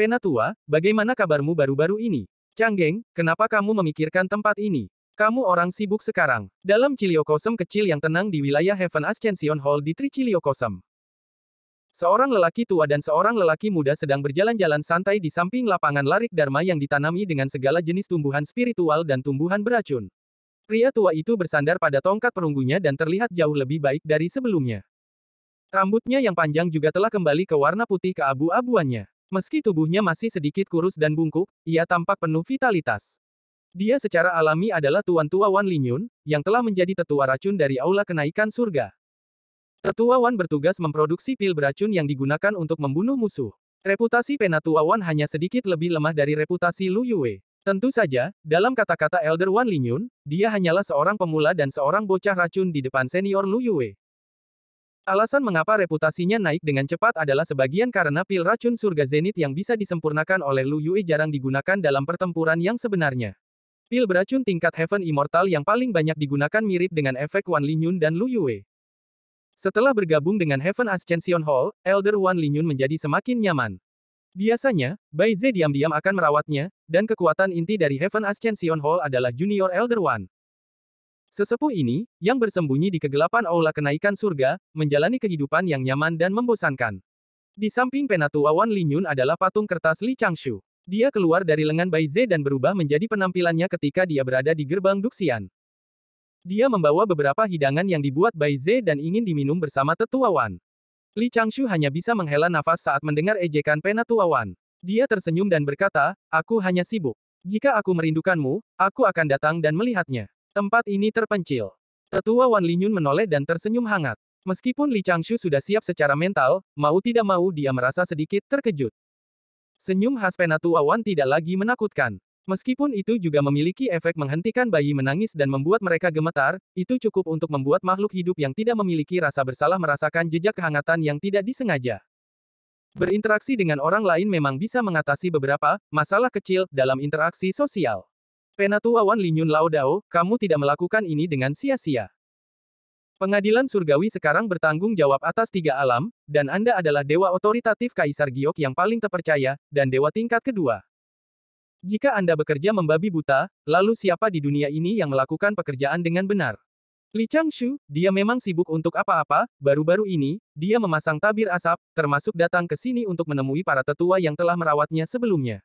Pena tua, bagaimana kabarmu baru-baru ini? Canggeng, kenapa kamu memikirkan tempat ini? Kamu orang sibuk sekarang. Dalam Ciliokosem kecil yang tenang di wilayah Heaven Ascension Hall di Tri Ciliokosem, Seorang lelaki tua dan seorang lelaki muda sedang berjalan-jalan santai di samping lapangan larik Dharma yang ditanami dengan segala jenis tumbuhan spiritual dan tumbuhan beracun. Pria tua itu bersandar pada tongkat perunggunya dan terlihat jauh lebih baik dari sebelumnya. Rambutnya yang panjang juga telah kembali ke warna putih ke abu abuannya Meski tubuhnya masih sedikit kurus dan bungkuk, ia tampak penuh vitalitas. Dia secara alami adalah Tuan Tua Wan Linyun, yang telah menjadi tetua racun dari Aula Kenaikan Surga. Tetua Wan bertugas memproduksi pil beracun yang digunakan untuk membunuh musuh. Reputasi Penatua Wan hanya sedikit lebih lemah dari reputasi Lu Yue. Tentu saja, dalam kata-kata Elder Wan Linyun, dia hanyalah seorang pemula dan seorang bocah racun di depan senior Lu Yue. Alasan mengapa reputasinya naik dengan cepat adalah sebagian karena pil racun surga zenit yang bisa disempurnakan oleh Lu Yue jarang digunakan dalam pertempuran yang sebenarnya. Pil beracun tingkat Heaven Immortal yang paling banyak digunakan mirip dengan efek Wan Linyun dan Lu Yue. Setelah bergabung dengan Heaven Ascension Hall, Elder Wan Linyun menjadi semakin nyaman. Biasanya, Bai Ze diam-diam akan merawatnya, dan kekuatan inti dari Heaven Ascension Hall adalah Junior Elder Wan. Sesepuh ini, yang bersembunyi di kegelapan aula kenaikan surga, menjalani kehidupan yang nyaman dan membosankan. Di samping penatua Wan Linyun adalah patung kertas Li Changshu. Dia keluar dari lengan Bai Ze dan berubah menjadi penampilannya ketika dia berada di gerbang Duxian. Dia membawa beberapa hidangan yang dibuat Bai Ze dan ingin diminum bersama tetua Wan. Li Changshu hanya bisa menghela nafas saat mendengar ejekan penatua Wan. Dia tersenyum dan berkata, aku hanya sibuk. Jika aku merindukanmu, aku akan datang dan melihatnya. Tempat ini terpencil. Tetua Wan Linyun menoleh dan tersenyum hangat. Meskipun Li Changshu sudah siap secara mental, mau tidak mau dia merasa sedikit terkejut. Senyum khas Penatua Wan tidak lagi menakutkan. Meskipun itu juga memiliki efek menghentikan bayi menangis dan membuat mereka gemetar, itu cukup untuk membuat makhluk hidup yang tidak memiliki rasa bersalah merasakan jejak kehangatan yang tidak disengaja. Berinteraksi dengan orang lain memang bisa mengatasi beberapa masalah kecil dalam interaksi sosial. Penatua Wan Linyun Lao Dao, kamu tidak melakukan ini dengan sia-sia. Pengadilan surgawi sekarang bertanggung jawab atas tiga alam, dan Anda adalah dewa otoritatif Kaisar Giok yang paling terpercaya, dan dewa tingkat kedua. Jika Anda bekerja membabi buta, lalu siapa di dunia ini yang melakukan pekerjaan dengan benar? Li Changshu, dia memang sibuk untuk apa-apa, baru-baru ini, dia memasang tabir asap, termasuk datang ke sini untuk menemui para tetua yang telah merawatnya sebelumnya.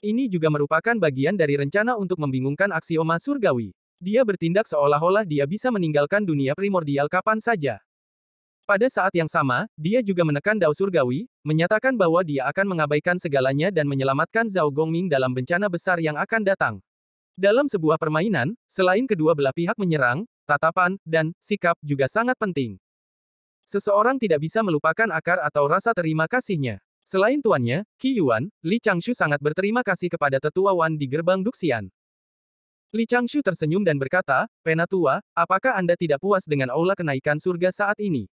Ini juga merupakan bagian dari rencana untuk membingungkan aksioma surgawi. Dia bertindak seolah-olah dia bisa meninggalkan dunia primordial kapan saja. Pada saat yang sama, dia juga menekan Dao Surgawi, menyatakan bahwa dia akan mengabaikan segalanya dan menyelamatkan Zhao Gongming dalam bencana besar yang akan datang. Dalam sebuah permainan, selain kedua belah pihak menyerang, tatapan, dan sikap juga sangat penting. Seseorang tidak bisa melupakan akar atau rasa terima kasihnya. Selain tuannya, Qi Yuan, Li Changshu sangat berterima kasih kepada tetua Wan di gerbang Duxian. Li Changshu tersenyum dan berkata, Penatua, apakah Anda tidak puas dengan aula kenaikan surga saat ini?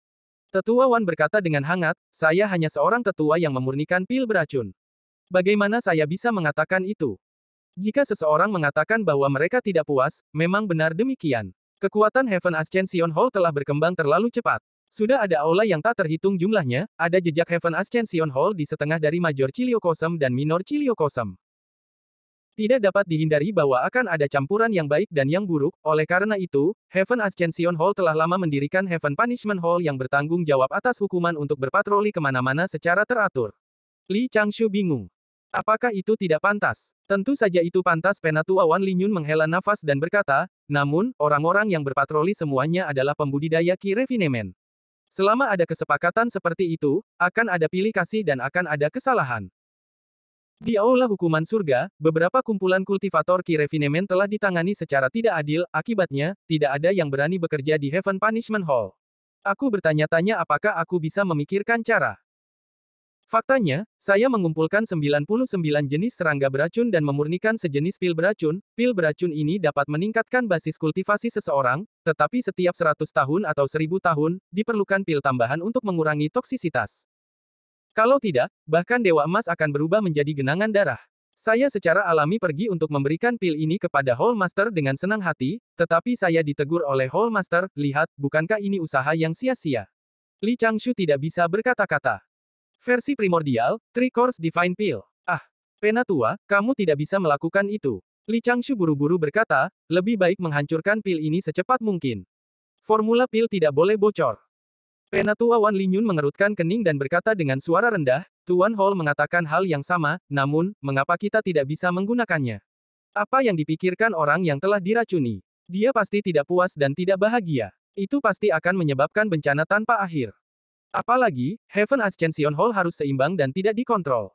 Tetua Wan berkata dengan hangat, saya hanya seorang tetua yang memurnikan pil beracun. Bagaimana saya bisa mengatakan itu? Jika seseorang mengatakan bahwa mereka tidak puas, memang benar demikian. Kekuatan Heaven Ascension Hall telah berkembang terlalu cepat. Sudah ada aula yang tak terhitung jumlahnya, ada jejak Heaven Ascension Hall di setengah dari Major Chiliokosem dan Minor Chiliokosem. Tidak dapat dihindari bahwa akan ada campuran yang baik dan yang buruk, oleh karena itu, Heaven Ascension Hall telah lama mendirikan Heaven Punishment Hall yang bertanggung jawab atas hukuman untuk berpatroli kemana-mana secara teratur. Li Changshu bingung. Apakah itu tidak pantas? Tentu saja itu pantas Penatua Wan Linyun menghela nafas dan berkata, namun, orang-orang yang berpatroli semuanya adalah pembudidaya Ki refinement. Selama ada kesepakatan seperti itu, akan ada pilih kasih dan akan ada kesalahan. Di aula hukuman surga, beberapa kumpulan kultivator ki Kirefinemen telah ditangani secara tidak adil, akibatnya, tidak ada yang berani bekerja di Heaven Punishment Hall. Aku bertanya-tanya apakah aku bisa memikirkan cara Faktanya, saya mengumpulkan 99 jenis serangga beracun dan memurnikan sejenis pil beracun. Pil beracun ini dapat meningkatkan basis kultivasi seseorang, tetapi setiap 100 tahun atau 1000 tahun, diperlukan pil tambahan untuk mengurangi toksisitas. Kalau tidak, bahkan dewa emas akan berubah menjadi genangan darah. Saya secara alami pergi untuk memberikan pil ini kepada Hall Master dengan senang hati, tetapi saya ditegur oleh Hall Master, lihat, bukankah ini usaha yang sia-sia? Li Changshu tidak bisa berkata-kata. Versi primordial, Three Course Divine Pill. Ah, pena tua, kamu tidak bisa melakukan itu. Li Changshu buru-buru berkata, lebih baik menghancurkan pil ini secepat mungkin. Formula pil tidak boleh bocor. Pena Tua Wan Linyun mengerutkan kening dan berkata dengan suara rendah, Tuan Hall mengatakan hal yang sama, namun, mengapa kita tidak bisa menggunakannya? Apa yang dipikirkan orang yang telah diracuni? Dia pasti tidak puas dan tidak bahagia. Itu pasti akan menyebabkan bencana tanpa akhir. Apalagi, Heaven Ascension Hall harus seimbang dan tidak dikontrol.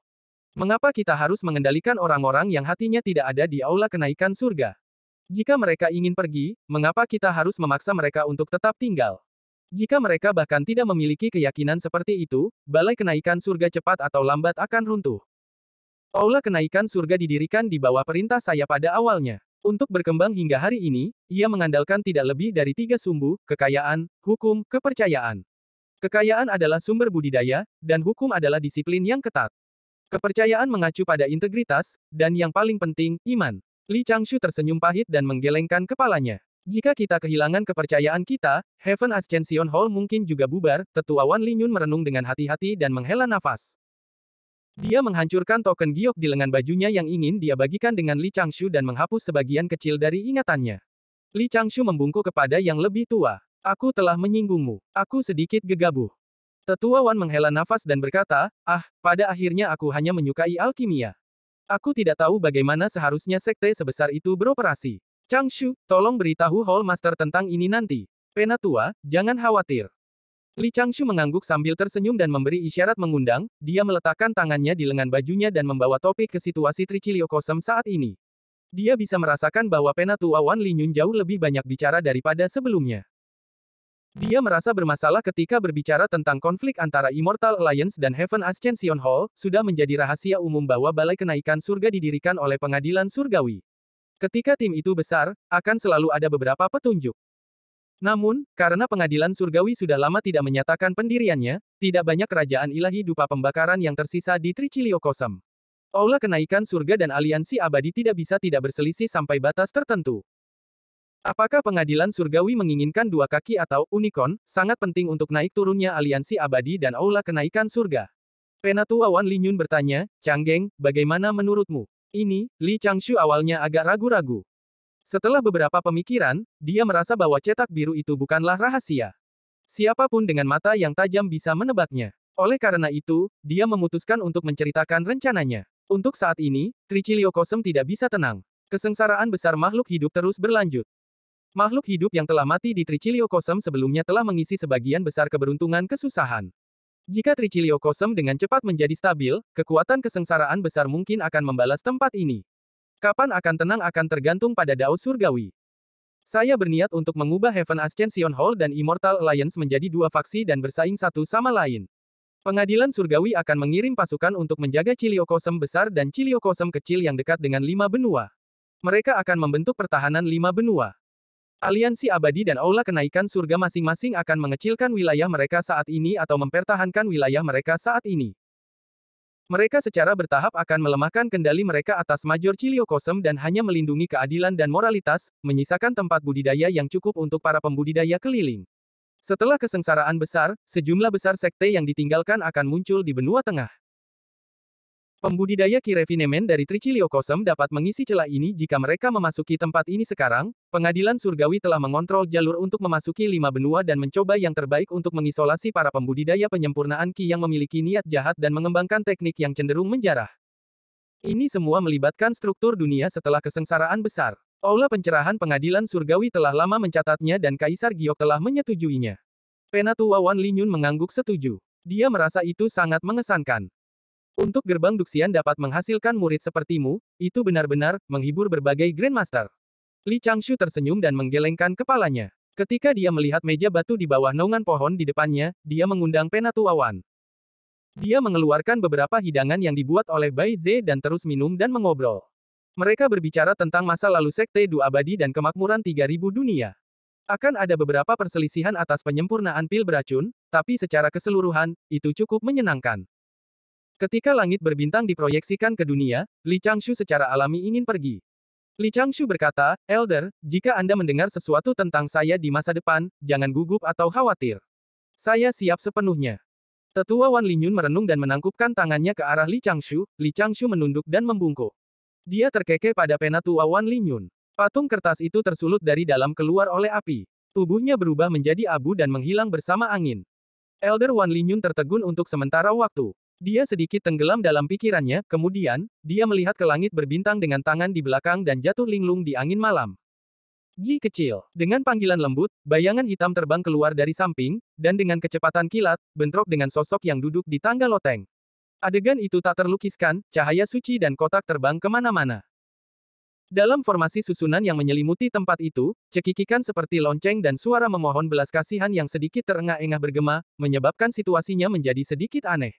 Mengapa kita harus mengendalikan orang-orang yang hatinya tidak ada di aula kenaikan surga? Jika mereka ingin pergi, mengapa kita harus memaksa mereka untuk tetap tinggal? Jika mereka bahkan tidak memiliki keyakinan seperti itu, balai kenaikan surga cepat atau lambat akan runtuh. Aula kenaikan surga didirikan di bawah perintah saya pada awalnya. Untuk berkembang hingga hari ini, ia mengandalkan tidak lebih dari tiga sumbu, kekayaan, hukum, kepercayaan. Kekayaan adalah sumber budidaya, dan hukum adalah disiplin yang ketat. Kepercayaan mengacu pada integritas, dan yang paling penting, iman. Li Changshu tersenyum pahit dan menggelengkan kepalanya. Jika kita kehilangan kepercayaan kita, Heaven Ascension Hall mungkin juga bubar, tetua Wan Linyun merenung dengan hati-hati dan menghela nafas. Dia menghancurkan token giok di lengan bajunya yang ingin dia bagikan dengan Li Changshu dan menghapus sebagian kecil dari ingatannya. Li Changshu membungkuk kepada yang lebih tua. Aku telah menyinggungmu. Aku sedikit gegabah. Tetua Wan menghela nafas dan berkata, ah, pada akhirnya aku hanya menyukai alkimia. Aku tidak tahu bagaimana seharusnya sekte sebesar itu beroperasi. Chang Shu, tolong beritahu Hall Master tentang ini nanti. Penatua, jangan khawatir. Li Chang Shu mengangguk sambil tersenyum dan memberi isyarat mengundang, dia meletakkan tangannya di lengan bajunya dan membawa topik ke situasi Tricilio Kosem saat ini. Dia bisa merasakan bahwa Penatua Wan Nyun jauh lebih banyak bicara daripada sebelumnya. Dia merasa bermasalah ketika berbicara tentang konflik antara Immortal Alliance dan Heaven Ascension Hall, sudah menjadi rahasia umum bahwa Balai Kenaikan Surga didirikan oleh pengadilan surgawi. Ketika tim itu besar, akan selalu ada beberapa petunjuk. Namun, karena pengadilan surgawi sudah lama tidak menyatakan pendiriannya, tidak banyak kerajaan ilahi dupa pembakaran yang tersisa di Tricilio Kosem. Aula kenaikan surga dan aliansi abadi tidak bisa tidak berselisih sampai batas tertentu. Apakah pengadilan surgawi menginginkan dua kaki atau unicorn, sangat penting untuk naik turunnya aliansi abadi dan aula kenaikan surga? Penatua Wan Yun bertanya, Changgeng, bagaimana menurutmu? Ini, Li Changshu awalnya agak ragu-ragu. Setelah beberapa pemikiran, dia merasa bahwa cetak biru itu bukanlah rahasia. Siapapun dengan mata yang tajam bisa menebaknya. Oleh karena itu, dia memutuskan untuk menceritakan rencananya. Untuk saat ini, Tricilio Kosem tidak bisa tenang. Kesengsaraan besar makhluk hidup terus berlanjut. Makhluk hidup yang telah mati di Tricilio Kosem sebelumnya telah mengisi sebagian besar keberuntungan kesusahan. Jika Tricilio Kosem dengan cepat menjadi stabil, kekuatan kesengsaraan besar mungkin akan membalas tempat ini. Kapan akan tenang akan tergantung pada Dao Surgawi. Saya berniat untuk mengubah Heaven Ascension Hall dan Immortal Alliance menjadi dua faksi dan bersaing satu sama lain. Pengadilan Surgawi akan mengirim pasukan untuk menjaga Kosem besar dan Kosem kecil yang dekat dengan lima benua. Mereka akan membentuk pertahanan lima benua. Aliansi abadi dan aula kenaikan surga masing-masing akan mengecilkan wilayah mereka saat ini atau mempertahankan wilayah mereka saat ini. Mereka secara bertahap akan melemahkan kendali mereka atas Major Kosem dan hanya melindungi keadilan dan moralitas, menyisakan tempat budidaya yang cukup untuk para pembudidaya keliling. Setelah kesengsaraan besar, sejumlah besar sekte yang ditinggalkan akan muncul di benua tengah. Pembudidaya Kirevinemen dari Kosem dapat mengisi celah ini jika mereka memasuki tempat ini sekarang. Pengadilan surgawi telah mengontrol jalur untuk memasuki lima benua dan mencoba yang terbaik untuk mengisolasi para pembudidaya penyempurnaan Ki yang memiliki niat jahat dan mengembangkan teknik yang cenderung menjarah. Ini semua melibatkan struktur dunia setelah kesengsaraan besar. Aula pencerahan pengadilan surgawi telah lama mencatatnya dan Kaisar Giok telah menyetujuinya. Penatua Wan Linyun mengangguk setuju. Dia merasa itu sangat mengesankan. Untuk gerbang Duxian dapat menghasilkan murid sepertimu, itu benar-benar menghibur berbagai Grandmaster. Li Changshu tersenyum dan menggelengkan kepalanya. Ketika dia melihat meja batu di bawah naungan pohon di depannya, dia mengundang Penatua Wan. Dia mengeluarkan beberapa hidangan yang dibuat oleh Bai Ze dan terus minum dan mengobrol. Mereka berbicara tentang masa lalu Sekte Du Abadi dan kemakmuran 3000 dunia. Akan ada beberapa perselisihan atas penyempurnaan pil beracun, tapi secara keseluruhan, itu cukup menyenangkan. Ketika langit berbintang diproyeksikan ke dunia, Li Changshu secara alami ingin pergi. Li Changshu berkata, Elder, jika Anda mendengar sesuatu tentang saya di masa depan, jangan gugup atau khawatir. Saya siap sepenuhnya. Tetua Wan Linyun merenung dan menangkupkan tangannya ke arah Li Changshu, Li Changshu menunduk dan membungkuk. Dia terkekeh pada pena tua Wan Linyun. Patung kertas itu tersulut dari dalam keluar oleh api. Tubuhnya berubah menjadi abu dan menghilang bersama angin. Elder Wan Linyun tertegun untuk sementara waktu. Dia sedikit tenggelam dalam pikirannya, kemudian, dia melihat ke langit berbintang dengan tangan di belakang dan jatuh linglung di angin malam. Ji kecil. Dengan panggilan lembut, bayangan hitam terbang keluar dari samping, dan dengan kecepatan kilat, bentrok dengan sosok yang duduk di tangga loteng. Adegan itu tak terlukiskan, cahaya suci dan kotak terbang kemana-mana. Dalam formasi susunan yang menyelimuti tempat itu, cekikikan seperti lonceng dan suara memohon belas kasihan yang sedikit terengah-engah bergema, menyebabkan situasinya menjadi sedikit aneh.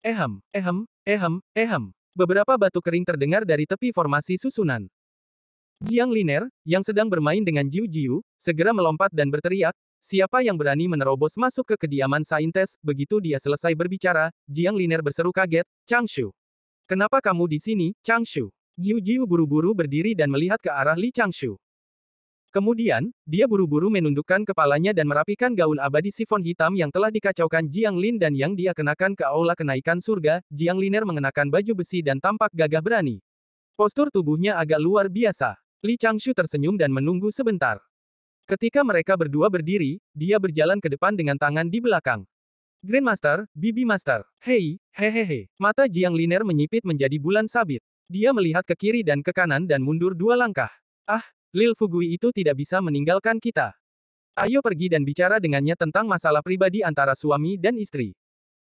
Ehem, ehem, ehem, ehem. Beberapa batu kering terdengar dari tepi formasi susunan. Jiang Liner, yang sedang bermain dengan Jiu Jiu, segera melompat dan berteriak, siapa yang berani menerobos masuk ke kediaman Saintes, begitu dia selesai berbicara, Jiang Liner berseru kaget, Chang Shu. Kenapa kamu di sini, Changshu? Jiu Jiu buru-buru berdiri dan melihat ke arah Li Chang Shu. Kemudian, dia buru-buru menundukkan kepalanya dan merapikan gaun abadi sifon hitam yang telah dikacaukan Jiang Lin dan yang dia kenakan ke aula kenaikan surga, Jiang Liner mengenakan baju besi dan tampak gagah berani. Postur tubuhnya agak luar biasa. Li Changshu tersenyum dan menunggu sebentar. Ketika mereka berdua berdiri, dia berjalan ke depan dengan tangan di belakang. Grandmaster, Bibi Master, hei, hehehe. Mata Jiang Liner menyipit menjadi bulan sabit. Dia melihat ke kiri dan ke kanan dan mundur dua langkah. Ah, Lil Fugui itu tidak bisa meninggalkan kita. Ayo pergi dan bicara dengannya tentang masalah pribadi antara suami dan istri.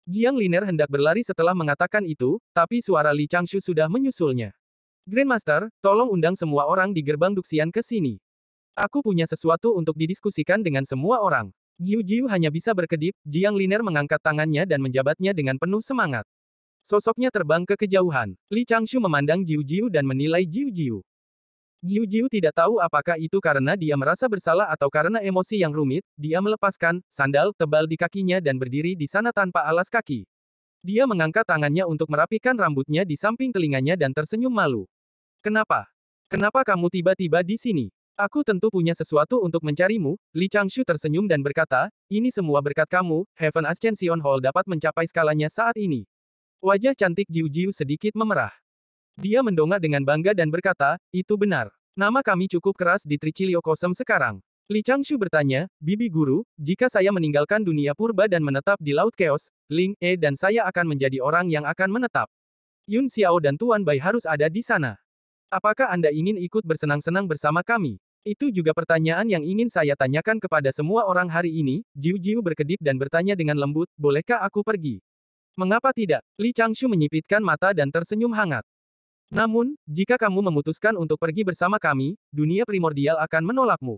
Jiang Liner hendak berlari setelah mengatakan itu, tapi suara Li Changshu sudah menyusulnya. Grandmaster, tolong undang semua orang di gerbang Duxian ke sini. Aku punya sesuatu untuk didiskusikan dengan semua orang. Jiu Jiu hanya bisa berkedip, Jiang Liner mengangkat tangannya dan menjabatnya dengan penuh semangat. Sosoknya terbang ke kejauhan. Li Changshu memandang Jiu Jiu dan menilai Jiu Jiu. Jiu Jiu tidak tahu apakah itu karena dia merasa bersalah atau karena emosi yang rumit, dia melepaskan sandal tebal di kakinya dan berdiri di sana tanpa alas kaki. Dia mengangkat tangannya untuk merapikan rambutnya di samping telinganya dan tersenyum malu. Kenapa? Kenapa kamu tiba-tiba di sini? Aku tentu punya sesuatu untuk mencarimu, Li Changshu tersenyum dan berkata, ini semua berkat kamu, Heaven Ascension Hall dapat mencapai skalanya saat ini. Wajah cantik Jiu Jiu sedikit memerah. Dia mendongak dengan bangga dan berkata, itu benar. Nama kami cukup keras di Tricilio Kosem sekarang. Li Changshu bertanya, Bibi Guru, jika saya meninggalkan dunia purba dan menetap di Laut Chaos, Ling E dan saya akan menjadi orang yang akan menetap. Yun Xiao dan Tuan Bai harus ada di sana. Apakah Anda ingin ikut bersenang-senang bersama kami? Itu juga pertanyaan yang ingin saya tanyakan kepada semua orang hari ini, Jiu Jiu berkedip dan bertanya dengan lembut, bolehkah aku pergi? Mengapa tidak? Li Changshu menyipitkan mata dan tersenyum hangat. Namun, jika kamu memutuskan untuk pergi bersama kami, dunia primordial akan menolakmu.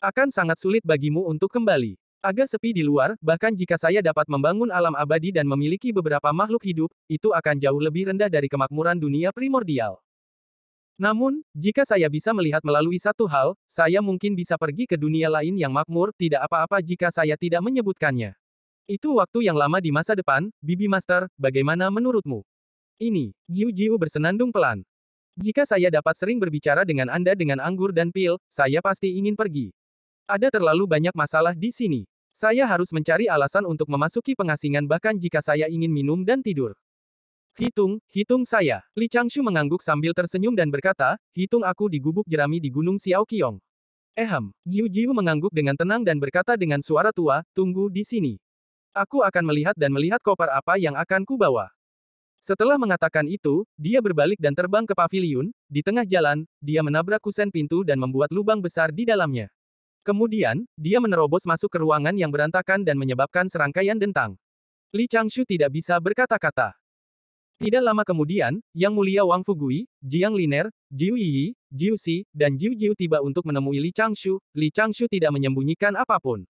Akan sangat sulit bagimu untuk kembali. Agak sepi di luar, bahkan jika saya dapat membangun alam abadi dan memiliki beberapa makhluk hidup, itu akan jauh lebih rendah dari kemakmuran dunia primordial. Namun, jika saya bisa melihat melalui satu hal, saya mungkin bisa pergi ke dunia lain yang makmur, tidak apa-apa jika saya tidak menyebutkannya. Itu waktu yang lama di masa depan, Bibi Master, bagaimana menurutmu? Ini, Yu Jiu bersenandung pelan. Jika saya dapat sering berbicara dengan Anda dengan anggur dan pil, saya pasti ingin pergi. Ada terlalu banyak masalah di sini. Saya harus mencari alasan untuk memasuki pengasingan bahkan jika saya ingin minum dan tidur. Hitung, hitung saya. Li Changshu mengangguk sambil tersenyum dan berkata, hitung aku di gubuk jerami di Gunung Xiaoqiong. Ehem, Giu Jiu mengangguk dengan tenang dan berkata dengan suara tua, tunggu di sini. Aku akan melihat dan melihat koper apa yang akan kubawa. Setelah mengatakan itu, dia berbalik dan terbang ke paviliun, di tengah jalan, dia menabrak kusen pintu dan membuat lubang besar di dalamnya. Kemudian, dia menerobos masuk ke ruangan yang berantakan dan menyebabkan serangkaian dentang. Li Changshu tidak bisa berkata-kata. Tidak lama kemudian, Yang Mulia Wang Fugui, Jiang Liner, Jiu Yi, Jiu Si, dan Jiu Jiu tiba untuk menemui Li Changshu. Li Changshu tidak menyembunyikan apapun.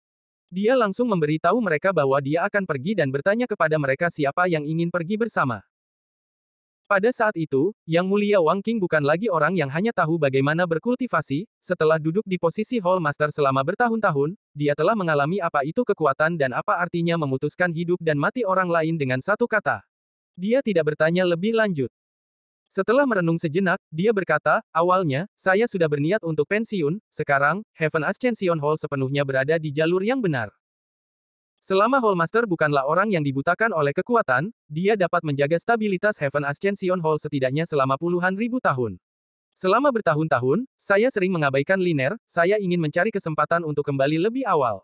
Dia langsung memberitahu mereka bahwa dia akan pergi dan bertanya kepada mereka siapa yang ingin pergi bersama. Pada saat itu, Yang Mulia Wang King bukan lagi orang yang hanya tahu bagaimana berkultivasi, setelah duduk di posisi Hall Master selama bertahun-tahun, dia telah mengalami apa itu kekuatan dan apa artinya memutuskan hidup dan mati orang lain dengan satu kata. Dia tidak bertanya lebih lanjut. Setelah merenung sejenak, dia berkata, awalnya, saya sudah berniat untuk pensiun, sekarang, Heaven Ascension Hall sepenuhnya berada di jalur yang benar. Selama Hallmaster bukanlah orang yang dibutakan oleh kekuatan, dia dapat menjaga stabilitas Heaven Ascension Hall setidaknya selama puluhan ribu tahun. Selama bertahun-tahun, saya sering mengabaikan Liner, saya ingin mencari kesempatan untuk kembali lebih awal.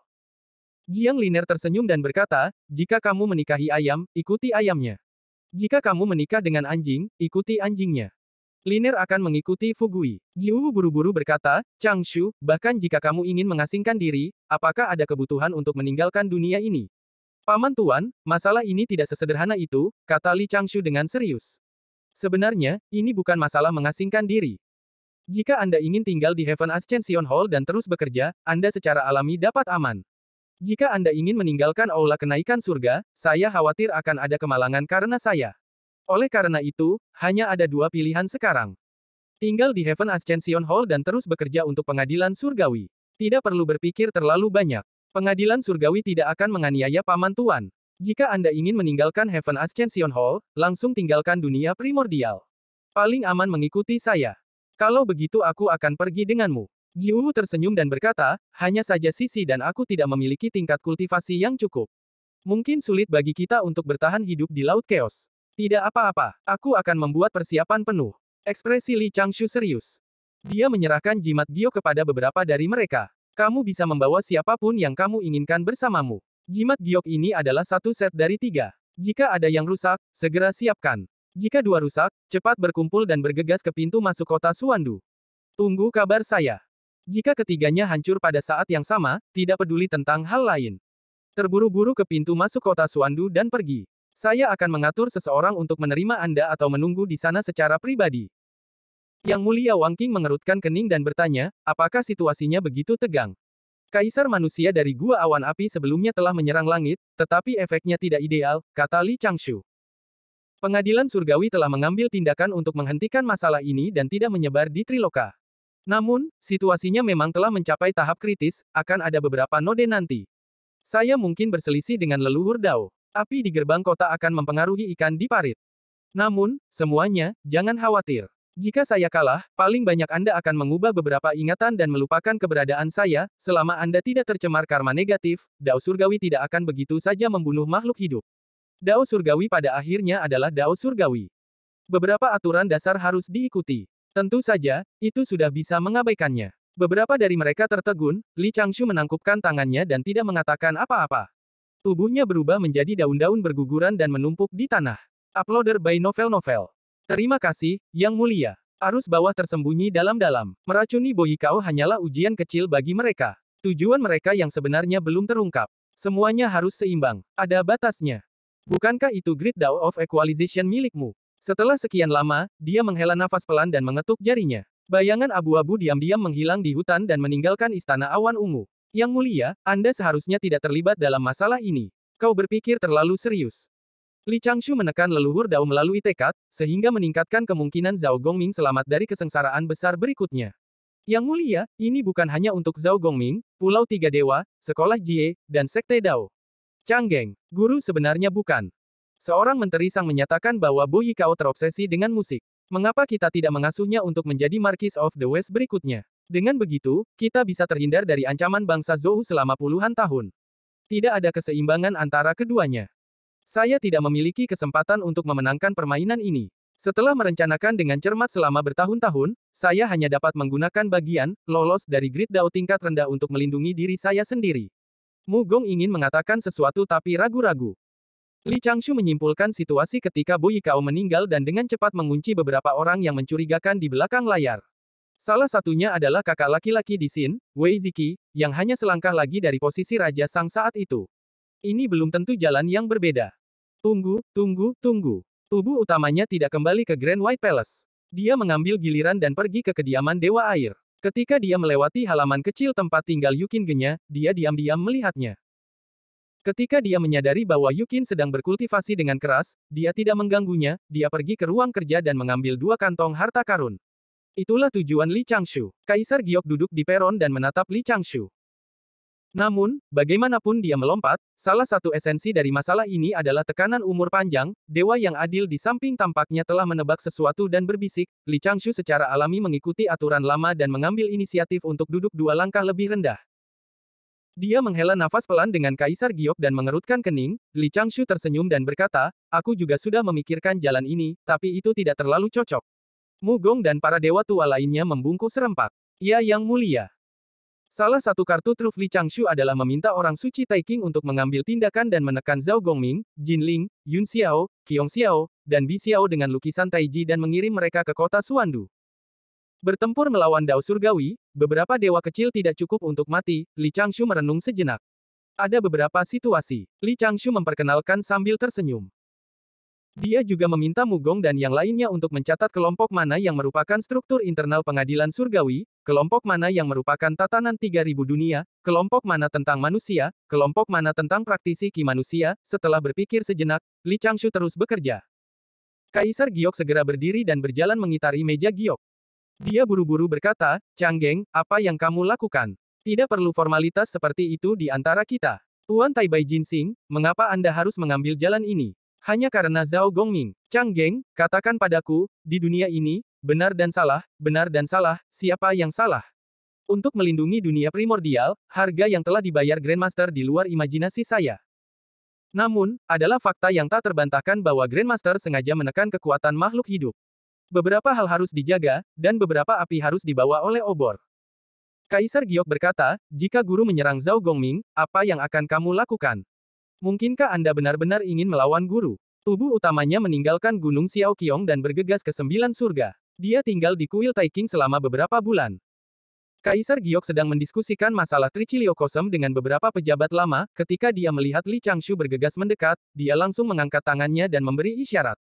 Giang Liner tersenyum dan berkata, jika kamu menikahi ayam, ikuti ayamnya. Jika kamu menikah dengan anjing, ikuti anjingnya. Liner akan mengikuti Fugui. Giuhu buru-buru berkata, Chang Shu, bahkan jika kamu ingin mengasingkan diri, apakah ada kebutuhan untuk meninggalkan dunia ini? Paman Tuan, masalah ini tidak sesederhana itu, kata Li Chang Shu dengan serius. Sebenarnya, ini bukan masalah mengasingkan diri. Jika Anda ingin tinggal di Heaven Ascension Hall dan terus bekerja, Anda secara alami dapat aman. Jika Anda ingin meninggalkan aula kenaikan surga, saya khawatir akan ada kemalangan karena saya. Oleh karena itu, hanya ada dua pilihan sekarang. Tinggal di Heaven Ascension Hall dan terus bekerja untuk pengadilan surgawi. Tidak perlu berpikir terlalu banyak. Pengadilan surgawi tidak akan menganiaya paman tuan. Jika Anda ingin meninggalkan Heaven Ascension Hall, langsung tinggalkan dunia primordial. Paling aman mengikuti saya. Kalau begitu aku akan pergi denganmu. Jiuhu tersenyum dan berkata, hanya saja Sisi dan aku tidak memiliki tingkat kultivasi yang cukup. Mungkin sulit bagi kita untuk bertahan hidup di Laut Chaos. Tidak apa-apa, aku akan membuat persiapan penuh. Ekspresi Li Changshu serius. Dia menyerahkan jimat Gio kepada beberapa dari mereka. Kamu bisa membawa siapapun yang kamu inginkan bersamamu. Jimat giok ini adalah satu set dari tiga. Jika ada yang rusak, segera siapkan. Jika dua rusak, cepat berkumpul dan bergegas ke pintu masuk kota Suandu. Tunggu kabar saya. Jika ketiganya hancur pada saat yang sama, tidak peduli tentang hal lain. Terburu-buru ke pintu masuk kota Suandu dan pergi. Saya akan mengatur seseorang untuk menerima Anda atau menunggu di sana secara pribadi. Yang mulia Wang Qing mengerutkan kening dan bertanya, apakah situasinya begitu tegang? Kaisar manusia dari gua awan api sebelumnya telah menyerang langit, tetapi efeknya tidak ideal, kata Li Changshu. Pengadilan surgawi telah mengambil tindakan untuk menghentikan masalah ini dan tidak menyebar di Triloka. Namun, situasinya memang telah mencapai tahap kritis, akan ada beberapa node nanti. Saya mungkin berselisih dengan leluhur Dao. Api di gerbang kota akan mempengaruhi ikan di parit. Namun, semuanya, jangan khawatir. Jika saya kalah, paling banyak Anda akan mengubah beberapa ingatan dan melupakan keberadaan saya, selama Anda tidak tercemar karma negatif, Dao Surgawi tidak akan begitu saja membunuh makhluk hidup. Dao Surgawi pada akhirnya adalah Dao Surgawi. Beberapa aturan dasar harus diikuti. Tentu saja, itu sudah bisa mengabaikannya. Beberapa dari mereka tertegun, Li Changshu menangkupkan tangannya dan tidak mengatakan apa-apa. Tubuhnya berubah menjadi daun-daun berguguran dan menumpuk di tanah. Uploader by Novel Novel. Terima kasih, Yang Mulia. Arus bawah tersembunyi dalam-dalam. Meracuni Bohikao hanyalah ujian kecil bagi mereka. Tujuan mereka yang sebenarnya belum terungkap. Semuanya harus seimbang. Ada batasnya. Bukankah itu Great Dao of Equalization milikmu? Setelah sekian lama, dia menghela nafas pelan dan mengetuk jarinya. Bayangan abu-abu diam-diam menghilang di hutan dan meninggalkan istana awan ungu. Yang mulia, Anda seharusnya tidak terlibat dalam masalah ini. Kau berpikir terlalu serius. Li Changshu menekan leluhur Dao melalui tekad, sehingga meningkatkan kemungkinan Zhao Gongming selamat dari kesengsaraan besar berikutnya. Yang mulia, ini bukan hanya untuk Zhao Gongming, Pulau Tiga Dewa, Sekolah Jie, dan Sekte Dao. Changgeng, guru sebenarnya bukan. Seorang menteri sang menyatakan bahwa Bo Yikao terobsesi dengan musik. Mengapa kita tidak mengasuhnya untuk menjadi Marquis of the West berikutnya? Dengan begitu, kita bisa terhindar dari ancaman bangsa Zhou selama puluhan tahun. Tidak ada keseimbangan antara keduanya. Saya tidak memiliki kesempatan untuk memenangkan permainan ini. Setelah merencanakan dengan cermat selama bertahun-tahun, saya hanya dapat menggunakan bagian, lolos dari grid Dao tingkat rendah untuk melindungi diri saya sendiri. Mugong ingin mengatakan sesuatu tapi ragu-ragu. Li Changshu menyimpulkan situasi ketika Bo Yikao meninggal dan dengan cepat mengunci beberapa orang yang mencurigakan di belakang layar. Salah satunya adalah kakak laki-laki di Sin, Wei Ziki, yang hanya selangkah lagi dari posisi Raja Sang saat itu. Ini belum tentu jalan yang berbeda. Tunggu, tunggu, tunggu. Tubuh utamanya tidak kembali ke Grand White Palace. Dia mengambil giliran dan pergi ke kediaman Dewa Air. Ketika dia melewati halaman kecil tempat tinggal Yukin Genya, dia diam-diam melihatnya. Ketika dia menyadari bahwa Yukin sedang berkultivasi dengan keras, dia tidak mengganggunya, dia pergi ke ruang kerja dan mengambil dua kantong harta karun. Itulah tujuan Li Changshu. Kaisar Giok duduk di peron dan menatap Li Changshu. Namun, bagaimanapun dia melompat, salah satu esensi dari masalah ini adalah tekanan umur panjang, dewa yang adil di samping tampaknya telah menebak sesuatu dan berbisik, Li Changshu secara alami mengikuti aturan lama dan mengambil inisiatif untuk duduk dua langkah lebih rendah. Dia menghela nafas pelan dengan Kaisar Giok dan mengerutkan kening, Li Changshu tersenyum dan berkata, aku juga sudah memikirkan jalan ini, tapi itu tidak terlalu cocok. Mugong dan para dewa tua lainnya membungkuk serempak. Ya yang mulia. Salah satu kartu truf Li Changshu adalah meminta orang suci Taiking untuk mengambil tindakan dan menekan Zhao Gongming, Jin Ling, Yun Xiao, Qiong Xiao, dan Bi Xiao dengan lukisan Taiji dan mengirim mereka ke kota Suandu. Bertempur melawan Dao Surgawi, beberapa dewa kecil tidak cukup untuk mati, Li Changshu merenung sejenak. Ada beberapa situasi. Li Changshu memperkenalkan sambil tersenyum. Dia juga meminta Mugong dan yang lainnya untuk mencatat kelompok mana yang merupakan struktur internal pengadilan surgawi, kelompok mana yang merupakan tatanan 3000 dunia, kelompok mana tentang manusia, kelompok mana tentang praktisi ki manusia, setelah berpikir sejenak, Li Changshu terus bekerja. Kaisar Giok segera berdiri dan berjalan mengitari meja Giok. Dia buru-buru berkata, Changgeng, apa yang kamu lakukan? Tidak perlu formalitas seperti itu di antara kita. Tuan Tai Taibai Jinsing, mengapa Anda harus mengambil jalan ini? Hanya karena Zhao Gongming, Chang Geng, katakan padaku, di dunia ini, benar dan salah, benar dan salah, siapa yang salah? Untuk melindungi dunia primordial, harga yang telah dibayar Grandmaster di luar imajinasi saya. Namun, adalah fakta yang tak terbantahkan bahwa Grandmaster sengaja menekan kekuatan makhluk hidup. Beberapa hal harus dijaga, dan beberapa api harus dibawa oleh obor. Kaisar Giok berkata, jika guru menyerang Zhao Gongming, apa yang akan kamu lakukan? Mungkinkah Anda benar-benar ingin melawan guru? Tubuh utamanya meninggalkan Gunung Xiaoqiong dan bergegas ke sembilan surga. Dia tinggal di kuil Taiking selama beberapa bulan. Kaisar Giok sedang mendiskusikan masalah Triciliokosem dengan beberapa pejabat lama, ketika dia melihat Li Changshu bergegas mendekat, dia langsung mengangkat tangannya dan memberi isyarat.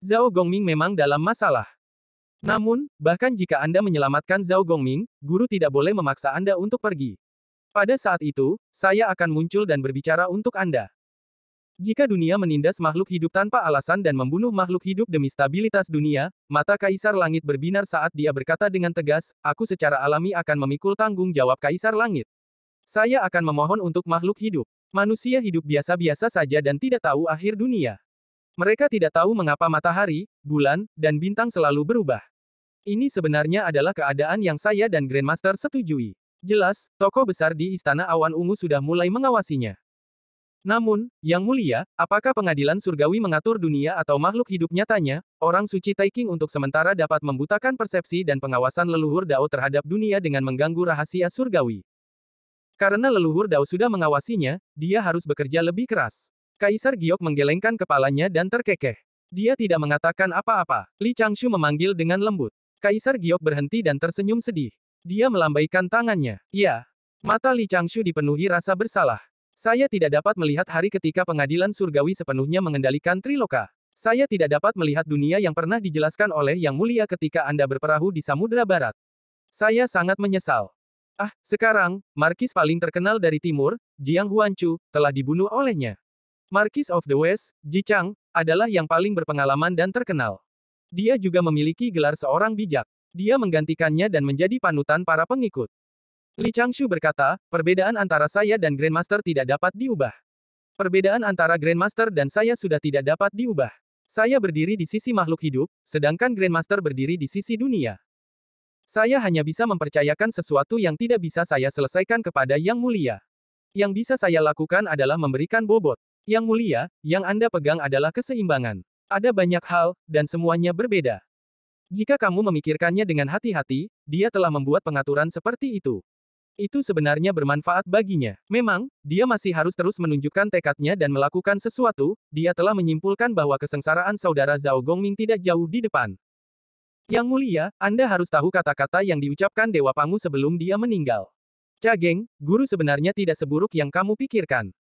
Zhao Gongming memang dalam masalah. Namun, bahkan jika Anda menyelamatkan Zhao Gongming, guru tidak boleh memaksa Anda untuk pergi. Pada saat itu, saya akan muncul dan berbicara untuk Anda. Jika dunia menindas makhluk hidup tanpa alasan dan membunuh makhluk hidup demi stabilitas dunia, mata Kaisar Langit berbinar saat dia berkata dengan tegas, aku secara alami akan memikul tanggung jawab Kaisar Langit. Saya akan memohon untuk makhluk hidup. Manusia hidup biasa-biasa saja dan tidak tahu akhir dunia. Mereka tidak tahu mengapa matahari, bulan, dan bintang selalu berubah. Ini sebenarnya adalah keadaan yang saya dan Grandmaster setujui. Jelas, toko besar di Istana Awan Ungu sudah mulai mengawasinya. Namun, Yang Mulia, apakah pengadilan surgawi mengatur dunia atau makhluk hidup nyatanya? Orang suci Taiking untuk sementara dapat membutakan persepsi dan pengawasan leluhur Dao terhadap dunia dengan mengganggu rahasia surgawi. Karena leluhur Dao sudah mengawasinya, dia harus bekerja lebih keras. Kaisar Giok menggelengkan kepalanya dan terkekeh. Dia tidak mengatakan apa-apa. Li Changshu memanggil dengan lembut. Kaisar Giok berhenti dan tersenyum sedih. Dia melambaikan tangannya. Ya. Mata Li Changshu dipenuhi rasa bersalah. Saya tidak dapat melihat hari ketika pengadilan surgawi sepenuhnya mengendalikan Triloka. Saya tidak dapat melihat dunia yang pernah dijelaskan oleh Yang Mulia ketika Anda berperahu di Samudra Barat. Saya sangat menyesal. Ah, sekarang, Markis paling terkenal dari timur, Jiang Huanchu, telah dibunuh olehnya. Markis of the West, Ji Chang, adalah yang paling berpengalaman dan terkenal. Dia juga memiliki gelar seorang bijak. Dia menggantikannya dan menjadi panutan para pengikut. Li Changshu berkata, perbedaan antara saya dan Grandmaster tidak dapat diubah. Perbedaan antara Grandmaster dan saya sudah tidak dapat diubah. Saya berdiri di sisi makhluk hidup, sedangkan Grandmaster berdiri di sisi dunia. Saya hanya bisa mempercayakan sesuatu yang tidak bisa saya selesaikan kepada Yang Mulia. Yang bisa saya lakukan adalah memberikan bobot. Yang Mulia, yang Anda pegang adalah keseimbangan. Ada banyak hal, dan semuanya berbeda. Jika kamu memikirkannya dengan hati-hati, dia telah membuat pengaturan seperti itu. Itu sebenarnya bermanfaat baginya. Memang, dia masih harus terus menunjukkan tekadnya dan melakukan sesuatu, dia telah menyimpulkan bahwa kesengsaraan saudara Zhao Gongming tidak jauh di depan. Yang mulia, Anda harus tahu kata-kata yang diucapkan Dewa Pangu sebelum dia meninggal. Cageng, guru sebenarnya tidak seburuk yang kamu pikirkan.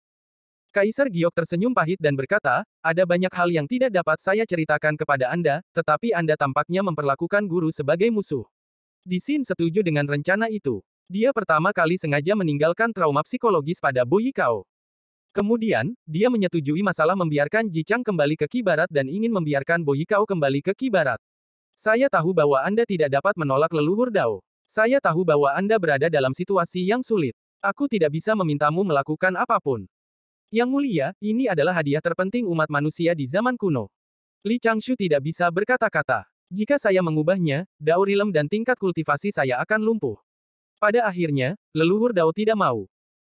Kaisar Giok tersenyum pahit dan berkata, ada banyak hal yang tidak dapat saya ceritakan kepada Anda, tetapi Anda tampaknya memperlakukan guru sebagai musuh. Di Disin setuju dengan rencana itu. Dia pertama kali sengaja meninggalkan trauma psikologis pada Bo Yikao. Kemudian, dia menyetujui masalah membiarkan Jicang kembali ke Kibarat dan ingin membiarkan Bo Yikao kembali ke Kibarat. Saya tahu bahwa Anda tidak dapat menolak leluhur Dao. Saya tahu bahwa Anda berada dalam situasi yang sulit. Aku tidak bisa memintamu melakukan apapun. Yang mulia, ini adalah hadiah terpenting umat manusia di zaman kuno. Li Changshu tidak bisa berkata-kata. Jika saya mengubahnya, Dao rilem dan tingkat kultivasi saya akan lumpuh. Pada akhirnya, leluhur Dao tidak mau.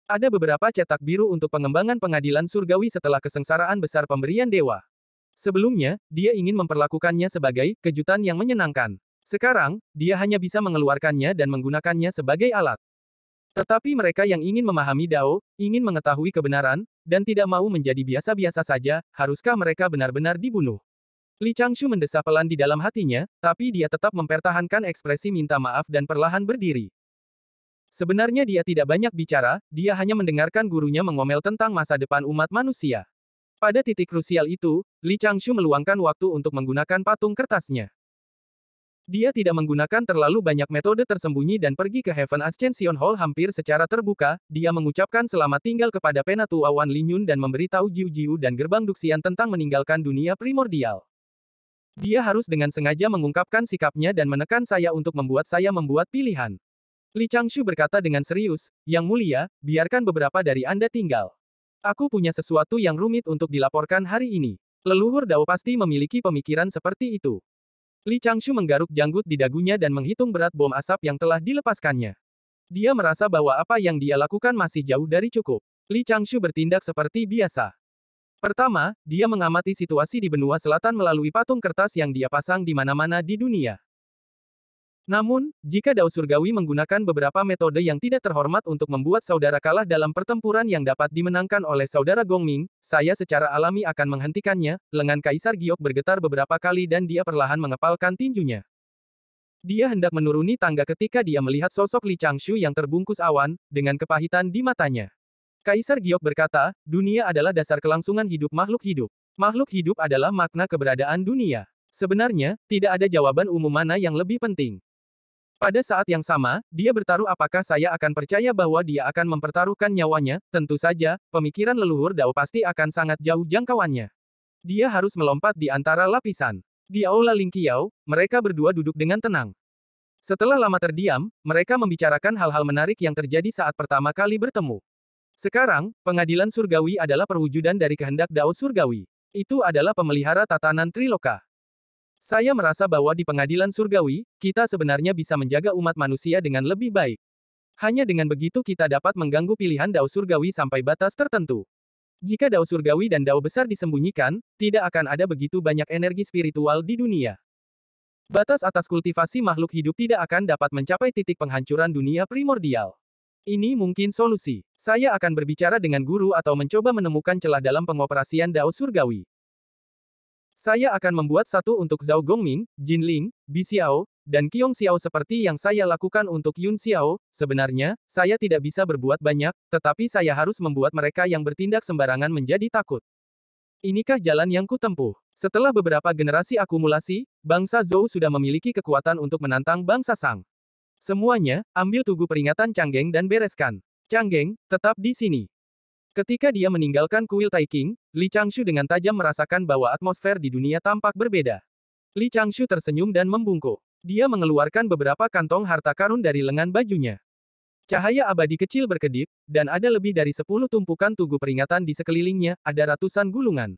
Ada beberapa cetak biru untuk pengembangan pengadilan surgawi setelah kesengsaraan besar pemberian dewa. Sebelumnya, dia ingin memperlakukannya sebagai kejutan yang menyenangkan. Sekarang, dia hanya bisa mengeluarkannya dan menggunakannya sebagai alat. Tetapi mereka yang ingin memahami Dao, ingin mengetahui kebenaran, dan tidak mau menjadi biasa-biasa saja, haruskah mereka benar-benar dibunuh? Li Changshu mendesah pelan di dalam hatinya, tapi dia tetap mempertahankan ekspresi minta maaf dan perlahan berdiri. Sebenarnya dia tidak banyak bicara, dia hanya mendengarkan gurunya mengomel tentang masa depan umat manusia. Pada titik krusial itu, Li Changshu meluangkan waktu untuk menggunakan patung kertasnya. Dia tidak menggunakan terlalu banyak metode tersembunyi dan pergi ke Heaven Ascension Hall hampir secara terbuka, dia mengucapkan selamat tinggal kepada Penatua Wan Linyun dan memberitahu Jiu Jiu dan Gerbang Duxian tentang meninggalkan dunia primordial. Dia harus dengan sengaja mengungkapkan sikapnya dan menekan saya untuk membuat saya membuat pilihan. Li Changshu berkata dengan serius, Yang mulia, biarkan beberapa dari Anda tinggal. Aku punya sesuatu yang rumit untuk dilaporkan hari ini. Leluhur Dao pasti memiliki pemikiran seperti itu. Li Changshu menggaruk janggut di dagunya dan menghitung berat bom asap yang telah dilepaskannya. Dia merasa bahwa apa yang dia lakukan masih jauh dari cukup. Li Changshu bertindak seperti biasa. Pertama, dia mengamati situasi di benua selatan melalui patung kertas yang dia pasang di mana-mana di dunia. Namun, jika Dao Surgawi menggunakan beberapa metode yang tidak terhormat untuk membuat saudara kalah dalam pertempuran yang dapat dimenangkan oleh saudara Gong Ming, saya secara alami akan menghentikannya, lengan Kaisar Giok bergetar beberapa kali dan dia perlahan mengepalkan tinjunya. Dia hendak menuruni tangga ketika dia melihat sosok Li Changshu yang terbungkus awan, dengan kepahitan di matanya. Kaisar Giok berkata, dunia adalah dasar kelangsungan hidup makhluk hidup. Makhluk hidup adalah makna keberadaan dunia. Sebenarnya, tidak ada jawaban umum mana yang lebih penting. Pada saat yang sama, dia bertaruh apakah saya akan percaya bahwa dia akan mempertaruhkan nyawanya, tentu saja, pemikiran leluhur Dao pasti akan sangat jauh jangkauannya. Dia harus melompat di antara lapisan. Di aula Lingqiao, mereka berdua duduk dengan tenang. Setelah lama terdiam, mereka membicarakan hal-hal menarik yang terjadi saat pertama kali bertemu. Sekarang, pengadilan surgawi adalah perwujudan dari kehendak Dao surgawi. Itu adalah pemelihara tatanan Triloka. Saya merasa bahwa di pengadilan surgawi, kita sebenarnya bisa menjaga umat manusia dengan lebih baik. Hanya dengan begitu kita dapat mengganggu pilihan dao surgawi sampai batas tertentu. Jika dao surgawi dan dao besar disembunyikan, tidak akan ada begitu banyak energi spiritual di dunia. Batas atas kultivasi makhluk hidup tidak akan dapat mencapai titik penghancuran dunia primordial. Ini mungkin solusi. Saya akan berbicara dengan guru atau mencoba menemukan celah dalam pengoperasian dao surgawi. Saya akan membuat satu untuk Zhao Gongming, Jin Ling, Bi Xiao, dan Qiong Xiao seperti yang saya lakukan untuk Yun Xiao, sebenarnya, saya tidak bisa berbuat banyak, tetapi saya harus membuat mereka yang bertindak sembarangan menjadi takut. Inikah jalan yang kutempuh? Setelah beberapa generasi akumulasi, bangsa Zhou sudah memiliki kekuatan untuk menantang bangsa Sang. Semuanya, ambil tugu peringatan Changgeng dan bereskan. Changgeng, tetap di sini. Ketika dia meninggalkan kuil Taiking, Li Changshu dengan tajam merasakan bahwa atmosfer di dunia tampak berbeda. Li Changshu tersenyum dan membungkuk. Dia mengeluarkan beberapa kantong harta karun dari lengan bajunya. Cahaya abadi kecil berkedip, dan ada lebih dari sepuluh tumpukan tugu peringatan di sekelilingnya, ada ratusan gulungan.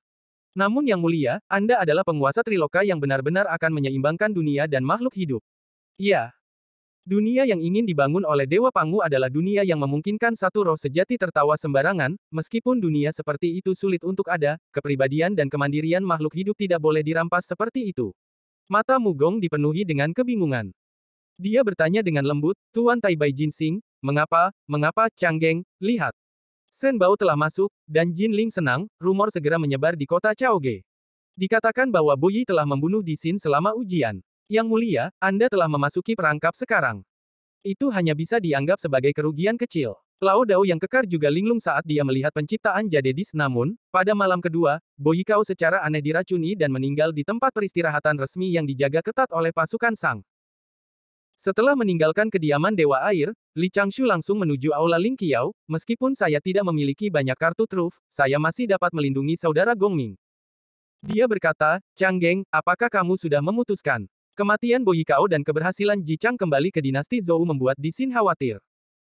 Namun yang mulia, Anda adalah penguasa triloka yang benar-benar akan menyeimbangkan dunia dan makhluk hidup. Ya, Dunia yang ingin dibangun oleh Dewa Pangu adalah dunia yang memungkinkan satu roh sejati tertawa sembarangan, meskipun dunia seperti itu sulit untuk ada, kepribadian dan kemandirian makhluk hidup tidak boleh dirampas seperti itu. Mata Mugong dipenuhi dengan kebingungan. Dia bertanya dengan lembut, Tuan Tai Bai Jin Sing, mengapa, mengapa, Changgeng, lihat. Sen Bao telah masuk, dan Jin Ling senang, rumor segera menyebar di kota Chao Chaoge. Dikatakan bahwa Boyi telah membunuh Di Sin selama ujian. Yang mulia, Anda telah memasuki perangkap sekarang. Itu hanya bisa dianggap sebagai kerugian kecil. Lao Dao yang kekar juga linglung saat dia melihat penciptaan Jadedis namun, pada malam kedua, Boyikao secara aneh diracuni dan meninggal di tempat peristirahatan resmi yang dijaga ketat oleh pasukan Sang. Setelah meninggalkan kediaman Dewa Air, Li Changshu langsung menuju Aula Ling Qiao. meskipun saya tidak memiliki banyak kartu truf, saya masih dapat melindungi saudara Gongming. Dia berkata, Chang Geng, apakah kamu sudah memutuskan? Kematian Boyi Boyikao dan keberhasilan Ji Chang kembali ke dinasti Zhou membuat Di Disin khawatir.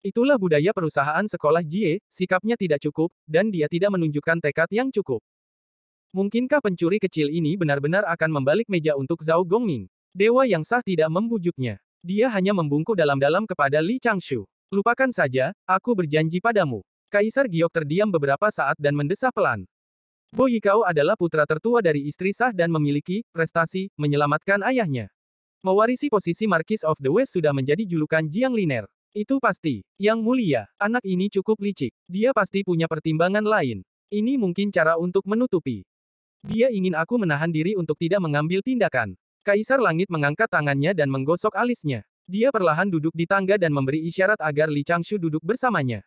Itulah budaya perusahaan sekolah Jie, sikapnya tidak cukup, dan dia tidak menunjukkan tekad yang cukup. Mungkinkah pencuri kecil ini benar-benar akan membalik meja untuk Zhao Gongming? Dewa yang sah tidak membujuknya. Dia hanya membungkuk dalam-dalam kepada Li Changshu. Lupakan saja, aku berjanji padamu. Kaisar Giok terdiam beberapa saat dan mendesah pelan. Bo Yikao adalah putra tertua dari istri sah dan memiliki prestasi menyelamatkan ayahnya. Mewarisi posisi Marquis of the West sudah menjadi julukan Jiang Liner. Itu pasti. Yang mulia, anak ini cukup licik. Dia pasti punya pertimbangan lain. Ini mungkin cara untuk menutupi. Dia ingin aku menahan diri untuk tidak mengambil tindakan. Kaisar Langit mengangkat tangannya dan menggosok alisnya. Dia perlahan duduk di tangga dan memberi isyarat agar Li Changshu duduk bersamanya.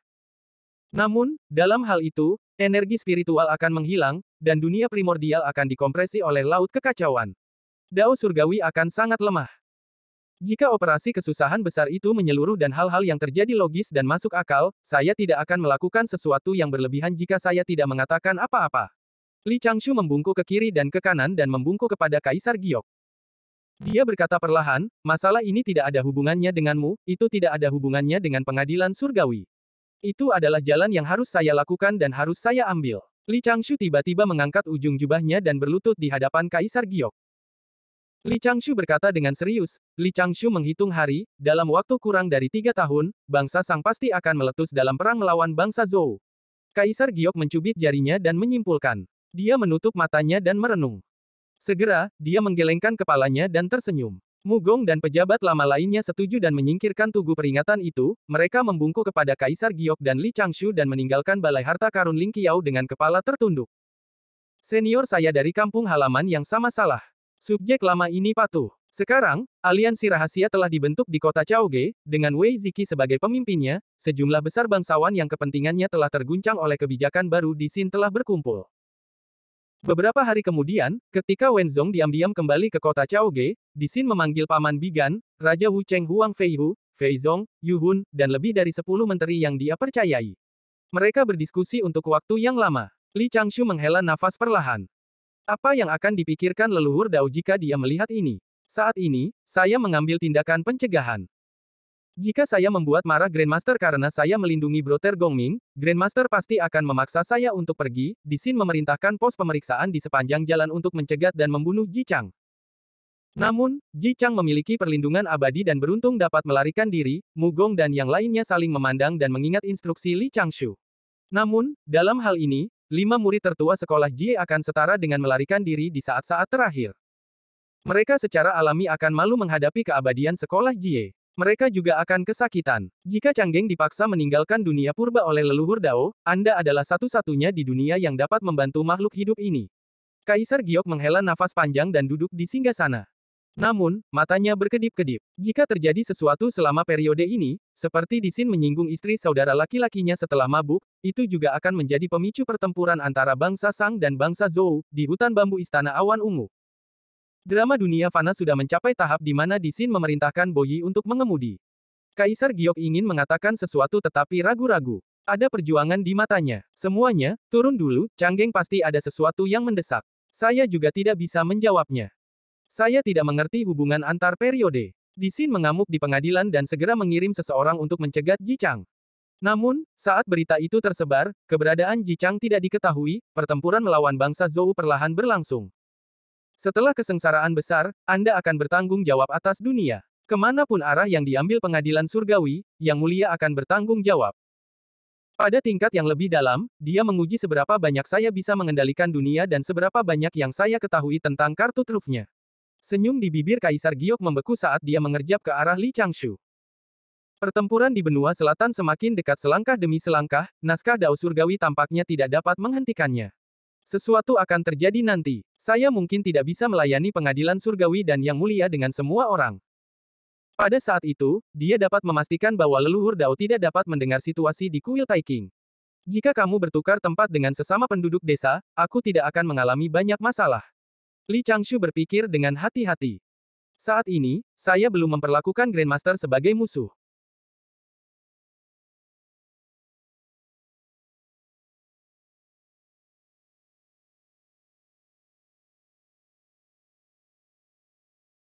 Namun, dalam hal itu, Energi spiritual akan menghilang, dan dunia primordial akan dikompresi oleh laut kekacauan. Dao surgawi akan sangat lemah. Jika operasi kesusahan besar itu menyeluruh dan hal-hal yang terjadi logis dan masuk akal, saya tidak akan melakukan sesuatu yang berlebihan jika saya tidak mengatakan apa-apa. Li Changshu membungkuk ke kiri dan ke kanan dan membungkuk kepada Kaisar Giok. Dia berkata perlahan, masalah ini tidak ada hubungannya denganmu, itu tidak ada hubungannya dengan pengadilan surgawi. Itu adalah jalan yang harus saya lakukan dan harus saya ambil. Li Changshu tiba-tiba mengangkat ujung jubahnya dan berlutut di hadapan Kaisar Giok. Li Changshu berkata dengan serius, Li Changshu menghitung hari, dalam waktu kurang dari tiga tahun, bangsa Sang pasti akan meletus dalam perang melawan bangsa Zhou. Kaisar Giok mencubit jarinya dan menyimpulkan. Dia menutup matanya dan merenung. Segera, dia menggelengkan kepalanya dan tersenyum. Mugong dan pejabat lama lainnya setuju dan menyingkirkan tugu peringatan itu, mereka membungkuk kepada Kaisar Giok dan Li Changshu dan meninggalkan Balai Harta Karun Ling Qiao dengan kepala tertunduk. Senior saya dari kampung halaman yang sama salah. Subjek lama ini patuh. Sekarang, aliansi rahasia telah dibentuk di kota Chaoge, dengan Wei Ziki sebagai pemimpinnya, sejumlah besar bangsawan yang kepentingannya telah terguncang oleh kebijakan baru di Sin telah berkumpul. Beberapa hari kemudian, ketika Wen Wenzong diam-diam kembali ke kota Ge, di Xin memanggil Paman Bigan, Raja Wu Cheng Huang Feihu, Yu Hun, dan lebih dari 10 menteri yang dia percayai. Mereka berdiskusi untuk waktu yang lama. Li Changshu menghela nafas perlahan. Apa yang akan dipikirkan leluhur Dao jika dia melihat ini? Saat ini, saya mengambil tindakan pencegahan. Jika saya membuat marah Grandmaster karena saya melindungi Broter Gongming, Grandmaster pasti akan memaksa saya untuk pergi, Di sin memerintahkan pos pemeriksaan di sepanjang jalan untuk mencegat dan membunuh Ji Chang. Namun, Ji Chang memiliki perlindungan abadi dan beruntung dapat melarikan diri, Mugong dan yang lainnya saling memandang dan mengingat instruksi Li Changshu. Namun, dalam hal ini, lima murid tertua sekolah Ji akan setara dengan melarikan diri di saat-saat terakhir. Mereka secara alami akan malu menghadapi keabadian sekolah Jie mereka juga akan kesakitan. Jika Changgeng dipaksa meninggalkan dunia purba oleh leluhur Dao, Anda adalah satu-satunya di dunia yang dapat membantu makhluk hidup ini. Kaisar Giok menghela nafas panjang dan duduk di singgah sana. Namun, matanya berkedip-kedip. Jika terjadi sesuatu selama periode ini, seperti Disin menyinggung istri saudara laki-lakinya setelah mabuk, itu juga akan menjadi pemicu pertempuran antara bangsa Sang dan bangsa Zhou, di hutan bambu Istana Awan Ungu. Drama dunia fana sudah mencapai tahap di mana Di Disin memerintahkan Boyi untuk mengemudi. Kaisar Giok ingin mengatakan sesuatu tetapi ragu-ragu. Ada perjuangan di matanya. Semuanya, turun dulu, Canggeng pasti ada sesuatu yang mendesak. Saya juga tidak bisa menjawabnya. Saya tidak mengerti hubungan antar periode. Di Disin mengamuk di pengadilan dan segera mengirim seseorang untuk mencegat Ji Chang. Namun, saat berita itu tersebar, keberadaan Ji Chang tidak diketahui, pertempuran melawan bangsa Zhou perlahan berlangsung. Setelah kesengsaraan besar, Anda akan bertanggung jawab atas dunia. Kemanapun arah yang diambil pengadilan surgawi, yang mulia akan bertanggung jawab. Pada tingkat yang lebih dalam, dia menguji seberapa banyak saya bisa mengendalikan dunia dan seberapa banyak yang saya ketahui tentang kartu trufnya. Senyum di bibir Kaisar Giok membeku saat dia mengerjap ke arah Li Changshu. Pertempuran di benua selatan semakin dekat selangkah demi selangkah, naskah Dao Surgawi tampaknya tidak dapat menghentikannya. Sesuatu akan terjadi nanti. Saya mungkin tidak bisa melayani pengadilan surgawi dan yang mulia dengan semua orang. Pada saat itu, dia dapat memastikan bahwa leluhur Dao tidak dapat mendengar situasi di kuil Taiking. Jika kamu bertukar tempat dengan sesama penduduk desa, aku tidak akan mengalami banyak masalah. Li Changshu berpikir dengan hati-hati. Saat ini, saya belum memperlakukan Grandmaster sebagai musuh.